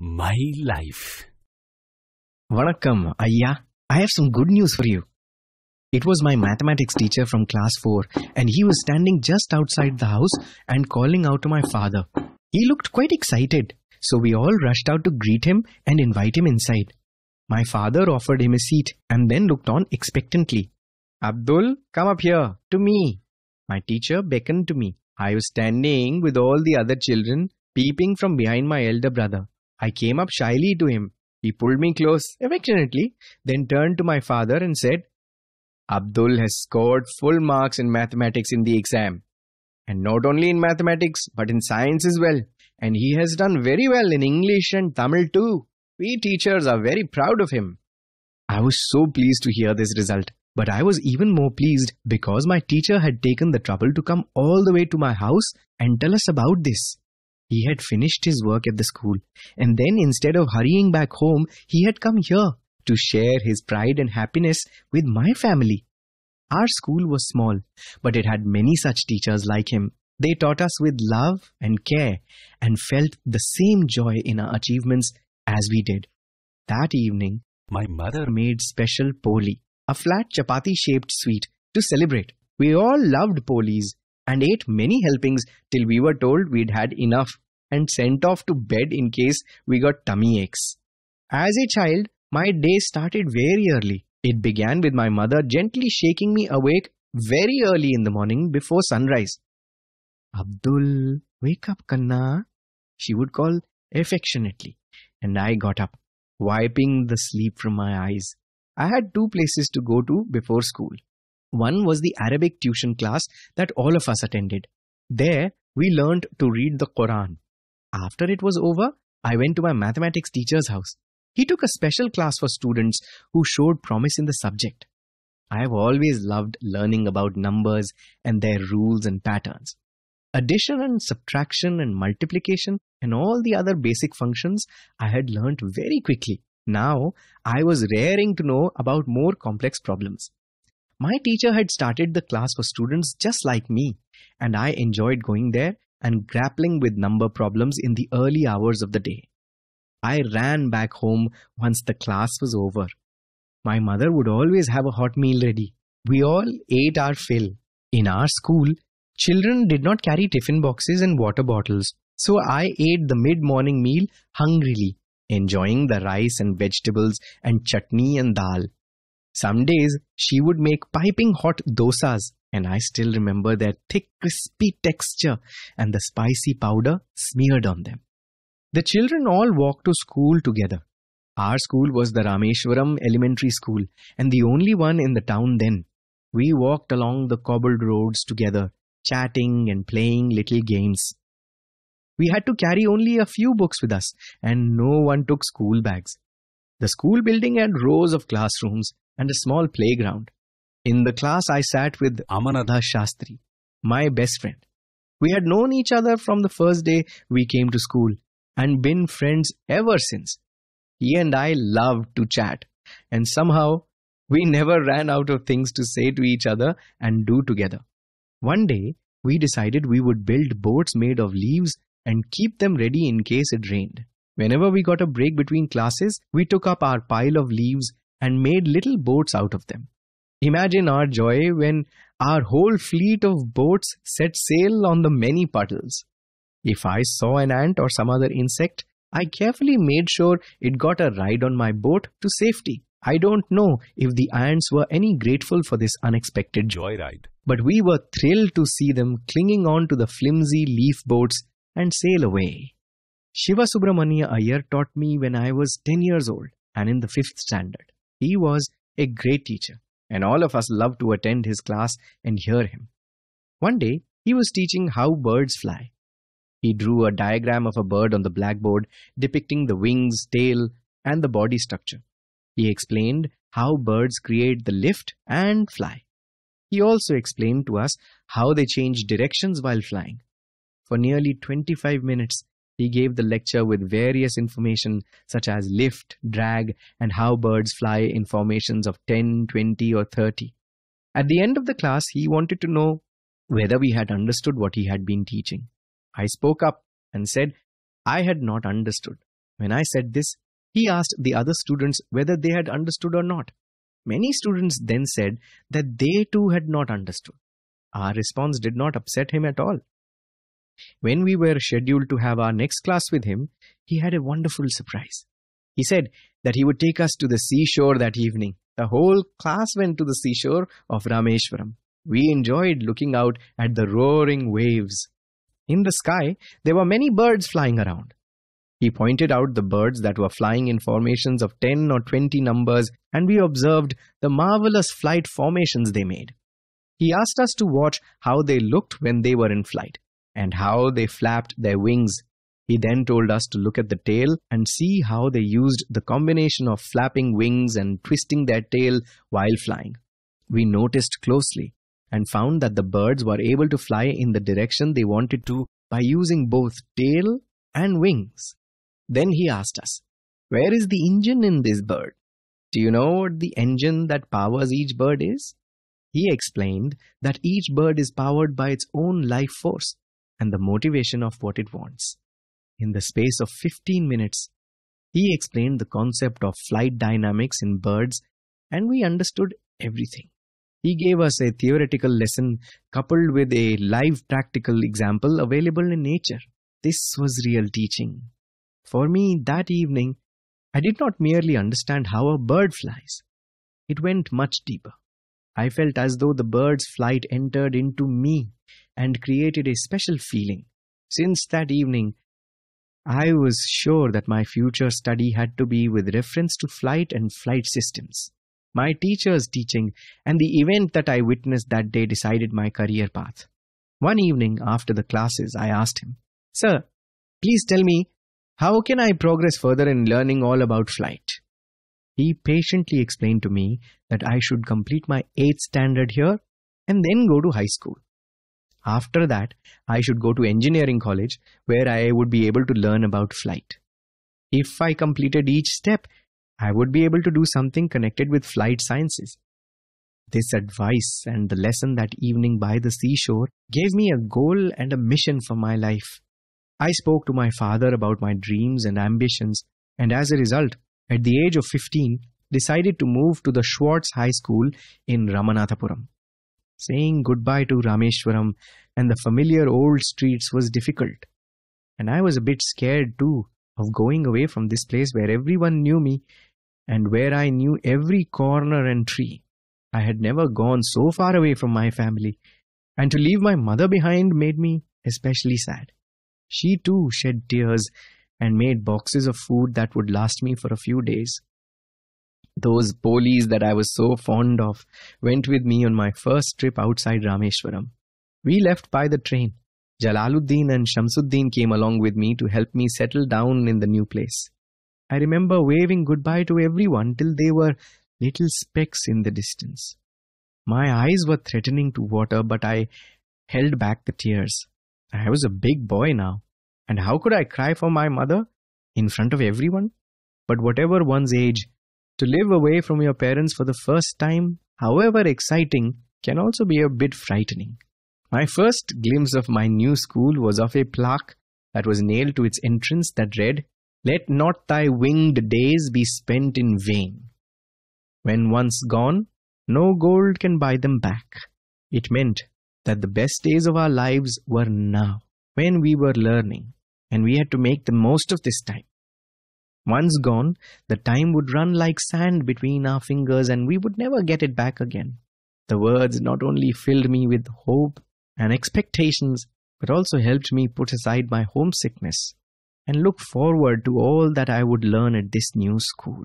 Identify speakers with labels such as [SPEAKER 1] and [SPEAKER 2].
[SPEAKER 1] my life. Vanakkam, Ayya. I have some good news for you. It was my mathematics teacher from class 4, and he was standing just outside the house and calling out to my father. He looked quite excited, so we all rushed out to greet him and invite him inside. My father offered him a seat and then looked on expectantly. Abdul, come up here, to me. My teacher beckoned to me. I was standing with all the other children, peeping from behind my elder brother. I came up shyly to him. He pulled me close affectionately, then turned to my father and said, Abdul has scored full marks in mathematics in the exam. And not only in mathematics, but in science as well. And he has done very well in English and Tamil too. We teachers are very proud of him. I was so pleased to hear this result. But I was even more pleased because my teacher had taken the trouble to come all the way to my house and tell us about this. He had finished his work at the school, and then instead of hurrying back home, he had come here to share his pride and happiness with my family. Our school was small, but it had many such teachers like him. They taught us with love and care and felt the same joy in our achievements as we did. That evening, my mother made special poli, a flat chapati shaped sweet, to celebrate. We all loved polis and ate many helpings till we were told we'd had enough and sent off to bed in case we got tummy aches. As a child, my day started very early. It began with my mother gently shaking me awake very early in the morning before sunrise. Abdul, wake up, Kanna, she would call affectionately, and I got up, wiping the sleep from my eyes. I had two places to go to before school. One was the Arabic tuition class that all of us attended. There, we learned to read the Quran. After it was over, I went to my mathematics teacher's house. He took a special class for students who showed promise in the subject. I have always loved learning about numbers and their rules and patterns. Addition and subtraction and multiplication and all the other basic functions I had learnt very quickly. Now I was raring to know about more complex problems. My teacher had started the class for students just like me, and I enjoyed going there and grappling with number problems in the early hours of the day. I ran back home once the class was over. My mother would always have a hot meal ready. We all ate our fill. In our school, children did not carry tiffin boxes and water bottles, so I ate the mid morning meal hungrily, enjoying the rice and vegetables and chutney and dal. Some days she would make piping hot dosas and I still remember their thick, crispy texture and the spicy powder smeared on them. The children all walked to school together. Our school was the Rameshwaram Elementary School and the only one in the town then. We walked along the cobbled roads together, chatting and playing little games. We had to carry only a few books with us, and no one took school bags. The school building had rows of classrooms and a small playground. In the class, I sat with Amanadha Shastri, my best friend. We had known each other from the first day we came to school and been friends ever since. He and I loved to chat, and somehow we never ran out of things to say to each other and do together. One day, we decided we would build boats made of leaves and keep them ready in case it rained. Whenever we got a break between classes, we took up our pile of leaves and made little boats out of them. Imagine our joy when our whole fleet of boats set sail on the many puddles. If I saw an ant or some other insect, I carefully made sure it got a ride on my boat to safety. I don't know if the ants were any grateful for this unexpected joyride, but we were thrilled to see them clinging on to the flimsy leaf boats and sail away. Shiva Subramania Iyer taught me when I was 10 years old and in the 5th standard. He was a great teacher and all of us loved to attend his class and hear him. One day, he was teaching how birds fly. He drew a diagram of a bird on the blackboard depicting the wings, tail, and the body structure. He explained how birds create the lift and fly. He also explained to us how they change directions while flying. For nearly 25 minutes, he gave the lecture with various information such as lift, drag, and how birds fly in formations of 10, 20, or 30. At the end of the class, he wanted to know whether we had understood what he had been teaching. I spoke up and said, I had not understood. When I said this, he asked the other students whether they had understood or not. Many students then said that they too had not understood. Our response did not upset him at all. When we were scheduled to have our next class with him, he had a wonderful surprise. He said that he would take us to the seashore that evening. The whole class went to the seashore of Rameshwaram. We enjoyed looking out at the roaring waves. In the sky, there were many birds flying around. He pointed out the birds that were flying in formations of 10 or 20 numbers, and we observed the marvelous flight formations they made. He asked us to watch how they looked when they were in flight and how they flapped their wings. He then told us to look at the tail and see how they used the combination of flapping wings and twisting their tail while flying. We noticed closely and found that the birds were able to fly in the direction they wanted to by using both tail and wings. Then he asked us, Where is the engine in this bird? Do you know what the engine that powers each bird is? He explained that each bird is powered by its own life force, and the motivation of what it wants. In the space of 15 minutes, he explained the concept of flight dynamics in birds, and we understood everything. He gave us a theoretical lesson coupled with a live practical example available in nature. This was real teaching. For me, that evening, I did not merely understand how a bird flies, it went much deeper. I felt as though the bird's flight entered into me and created a special feeling. Since that evening, I was sure that my future study had to be with reference to flight and flight systems. My teacher's teaching and the event that I witnessed that day decided my career path. One evening after the classes, I asked him, Sir, please tell me, how can I progress further in learning all about flight? He patiently explained to me that I should complete my 8th standard here and then go to high school. After that, I should go to engineering college where I would be able to learn about flight. If I completed each step, I would be able to do something connected with flight sciences. This advice and the lesson that evening by the seashore gave me a goal and a mission for my life. I spoke to my father about my dreams and ambitions, and as a result, at the age of 15, decided to move to the Schwartz High School in Ramanathapuram. Saying goodbye to Rameshwaram and the familiar old streets was difficult. And I was a bit scared too of going away from this place where everyone knew me and where I knew every corner and tree. I had never gone so far away from my family, and to leave my mother behind made me especially sad. She too shed tears and made boxes of food that would last me for a few days those bolis that I was so fond of went with me on my first trip outside Rameshwaram. We left by the train. Jalaluddin and Shamsuddin came along with me to help me settle down in the new place. I remember waving goodbye to everyone till they were little specks in the distance. My eyes were threatening to water, but I held back the tears. I was a big boy now, and how could I cry for my mother in front of everyone? But whatever one's age, to live away from your parents for the first time, however exciting, can also be a bit frightening. My first glimpse of my new school was of a plaque that was nailed to its entrance that read, Let not thy winged days be spent in vain. When once gone, no gold can buy them back. It meant that the best days of our lives were now, when we were learning, and we had to make the most of this time. Once gone, the time would run like sand between our fingers and we would never get it back again. The words not only filled me with hope and expectations, but also helped me put aside my homesickness and look forward to all that I would learn at this new school.